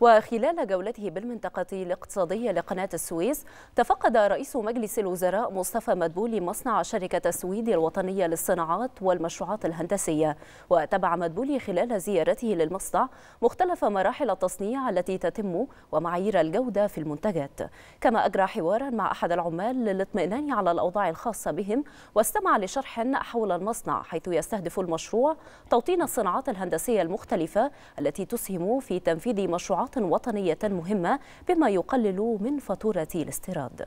وخلال جولته بالمنطقة الاقتصادية لقناة السويس تفقد رئيس مجلس الوزراء مصطفى مدبولي مصنع شركة السويد الوطنية للصناعات والمشروعات الهندسية وتبع مدبولي خلال زيارته للمصنع مختلف مراحل التصنيع التي تتم ومعايير الجودة في المنتجات كما أجرى حوارا مع أحد العمال للاطمئنان على الأوضاع الخاصة بهم واستمع لشرح حول المصنع حيث يستهدف المشروع توطين الصناعات الهندسية المختلفة التي تسهم في تنفيذ مشروعات قطاعات وطنية مهمة بما يقلل من فاتورة الاستيراد